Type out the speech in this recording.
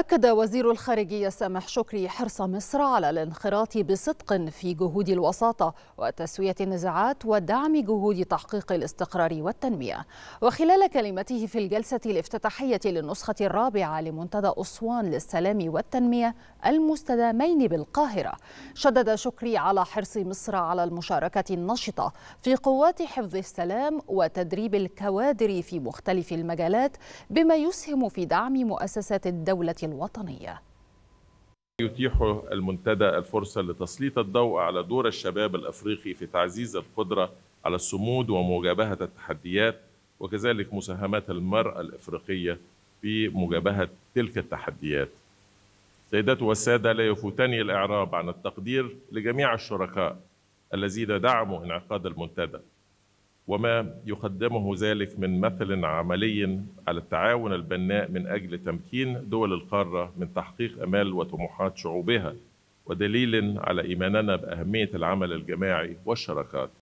أكد وزير الخارجية سامح شكري حرص مصر على الانخراط بصدق في جهود الوساطة وتسوية النزاعات ودعم جهود تحقيق الاستقرار والتنمية وخلال كلمته في الجلسة الافتتاحية للنسخة الرابعة لمنتدى أسوان للسلام والتنمية المستدامين بالقاهرة شدد شكري على حرص مصر على المشاركة النشطة في قوات حفظ السلام وتدريب الكوادر في مختلف المجالات بما يسهم في دعم مؤسسات الدولة الوطنية يتيح المنتدى الفرصة لتسليط الضوء على دور الشباب الأفريقي في تعزيز القدرة على الصمود ومجابهة التحديات وكذلك مساهمات المرأة الإفريقية في مجابهة تلك التحديات سيدات والسادة لا يفوتني الإعراب عن التقدير لجميع الشركاء الذين دعموا انعقاد المنتدى وما يقدمه ذلك من مثل عملي على التعاون البناء من اجل تمكين دول القاره من تحقيق امال وطموحات شعوبها ودليل على ايماننا باهميه العمل الجماعي والشراكات